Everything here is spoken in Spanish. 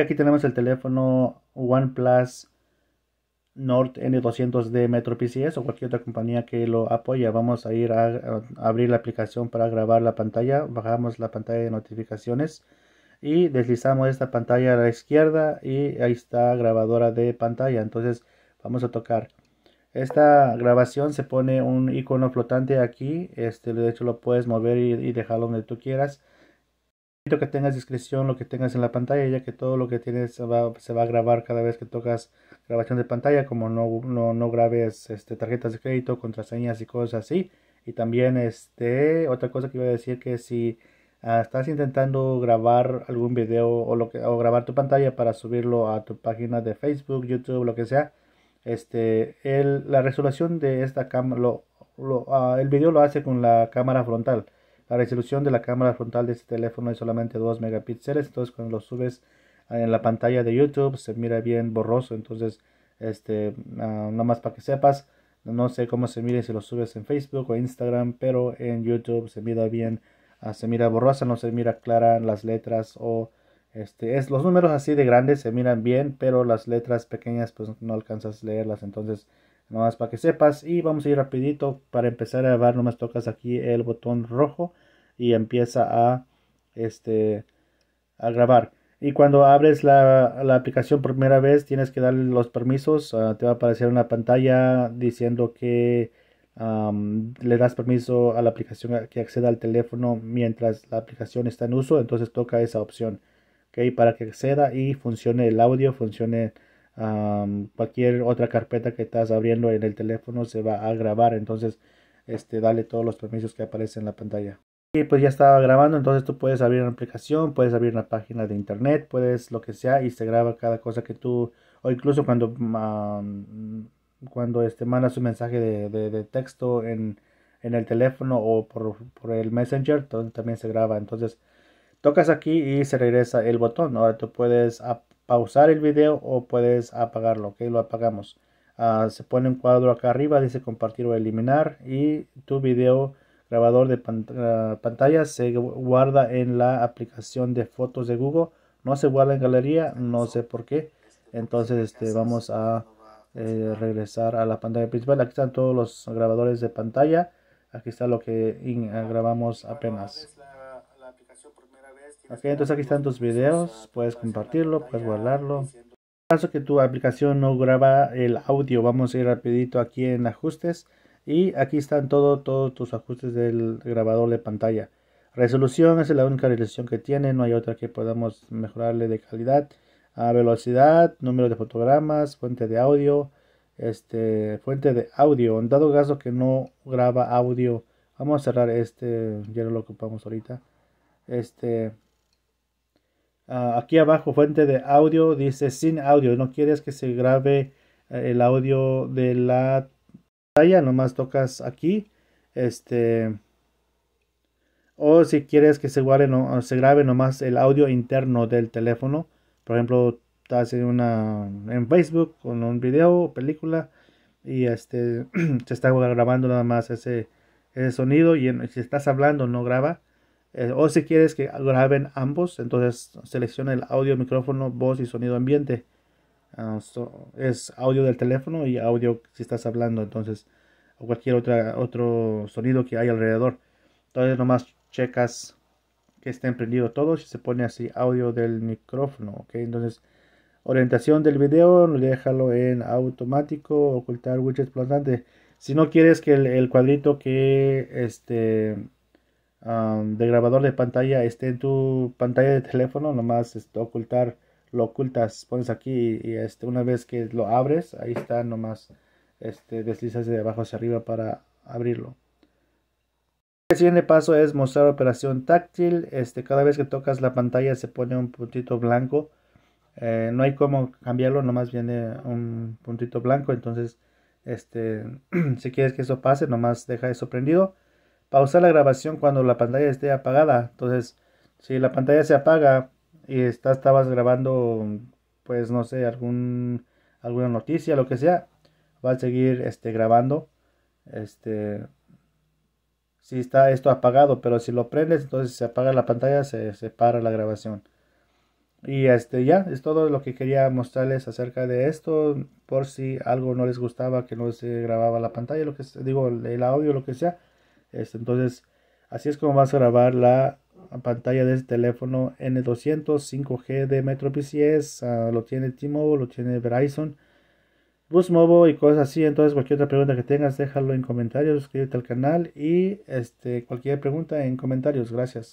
aquí tenemos el teléfono OnePlus Nord n 200 de Metro PCS o cualquier otra compañía que lo apoya. Vamos a ir a, abrir la aplicación para grabar la pantalla. Bajamos la pantalla de notificaciones y deslizamos esta pantalla a la izquierda y ahí está grabadora de pantalla. Entonces vamos a tocar. Esta grabación se pone un icono flotante aquí. Este, de hecho lo puedes mover y, y dejarlo donde tú quieras que tengas discreción lo que tengas en la pantalla, ya que todo lo que tienes se va, a grabar cada vez que tocas grabación de pantalla, como no, no, no grabes este, tarjetas de crédito, contraseñas y cosas así. Y también este, otra cosa que iba a decir que si ah, estás intentando grabar algún video o, lo que, o grabar tu pantalla para subirlo a tu página de Facebook, YouTube, lo que sea, este, el, la resolución de esta cámara, lo, ah, el video lo hace con la cámara frontal la resolución de la cámara frontal de este teléfono es solamente 2 megapíxeles, entonces cuando lo subes en la pantalla de YouTube se mira bien borroso, entonces este, ah, más para que sepas, no sé cómo se mire si lo subes en Facebook o Instagram, pero en YouTube se mira bien, ah, se mira borrosa, no se mira clara las letras o este, es, los números así de grandes se miran bien, pero las letras pequeñas pues no alcanzas a leerlas, entonces más para que sepas. Y vamos a ir rapidito. Para empezar a grabar, nomás tocas aquí el botón rojo. Y empieza a, este, a grabar. Y cuando abres la, aplicación por primera vez, tienes que darle los permisos. Ah, te va a aparecer una pantalla diciendo que le das permiso a la aplicación que acceda al teléfono mientras la aplicación está en uso. Entonces toca esa opción. ¿okay? Para que acceda y funcione el audio, funcione cualquier otra carpeta que estás abriendo en el teléfono se va a grabar. Entonces, este, dale todos los permisos que aparecen en la pantalla. Y pues ya estaba grabando, entonces tú puedes abrir una aplicación, puedes abrir una página de internet, puedes lo que sea y se graba cada cosa que tú, o incluso cuando, cuando este, mandas un mensaje de, texto en, en, el teléfono o por, por el messenger, también se graba. Entonces tocas aquí y se regresa el botón. Ahora tú puedes pausar el video o puedes apagarlo, ok, lo apagamos. Ah, se pone un cuadro acá arriba, dice compartir o eliminar y tu video grabador de ah, pantalla se guarda en la aplicación de fotos de Google, no se guarda en galería, no sé por qué. Entonces este, vamos a eh, regresar a la pantalla principal. Aquí están todos los grabadores de pantalla. Aquí está lo que grabamos apenas entonces aquí están tus videos, puedes compartirlo, puedes guardarlo. En caso que tu aplicación no graba el audio, vamos a ir rapidito aquí en ajustes y aquí están todo, todos tus ajustes del grabador de pantalla. Resolución esa es la única resolución que tiene, no hay otra que podamos mejorarle de calidad. Ah, velocidad, número de fotogramas, fuente de audio, este, fuente de audio. En dado caso que no graba audio, vamos a cerrar este, ya no lo ocupamos ahorita. Este, Ah, aquí abajo, fuente de audio, dice sin audio. No quieres que se grabe eh, el audio de la pantalla, nomás tocas aquí. Este. O si quieres que se guarde no, se grabe nomás el audio interno del teléfono. Por ejemplo, estás en una en Facebook con un video o película y este se está grabando nada más ese, ese sonido y si estás hablando no graba eh, o si quieres que graben ambos, entonces selecciona el audio, micrófono, voz y sonido ambiente. Ah, es audio del teléfono y audio si estás hablando, entonces o cualquier otra, otro sonido que hay alrededor. Entonces nomás checas que esté prendido todo. y se pone así audio del micrófono, Entonces orientación del video, déjalo en automático, ocultar widget plantante. Si no quieres que el, el cuadrito que este de grabador de pantalla esté en tu pantalla de teléfono, nomás este, ocultar, lo ocultas, pones aquí y, este, una vez que lo abres, ahí está, nomás este, deslizas de abajo hacia arriba para abrirlo. El siguiente paso es mostrar operación táctil. Este, cada vez que tocas la pantalla se pone un puntito blanco. Eh, no hay cómo cambiarlo, nomás viene un puntito blanco. Entonces, este, si quieres que eso pase, nomás deja eso prendido pausar la grabación cuando la pantalla esté apagada. Entonces, si la pantalla se apaga y estabas grabando, pues no sé, algún, alguna noticia, lo que sea, va a seguir este, grabando. Este, si está esto apagado, pero si lo prendes, entonces se apaga la pantalla, se, se para la grabación. Y este ya, es todo lo que quería mostrarles acerca de esto. Por si algo no les gustaba, que no se grababa la pantalla, lo que digo, el audio, lo que sea este, entonces, así es como vas a grabar la pantalla de este teléfono N200 5G de Metro PCS. Ah, lo tiene T-Mobile, lo tiene Verizon, Boost Mobile y cosas así. Entonces, cualquier otra pregunta que tengas, déjalo en comentarios, suscríbete al canal y este, cualquier pregunta en comentarios. Gracias.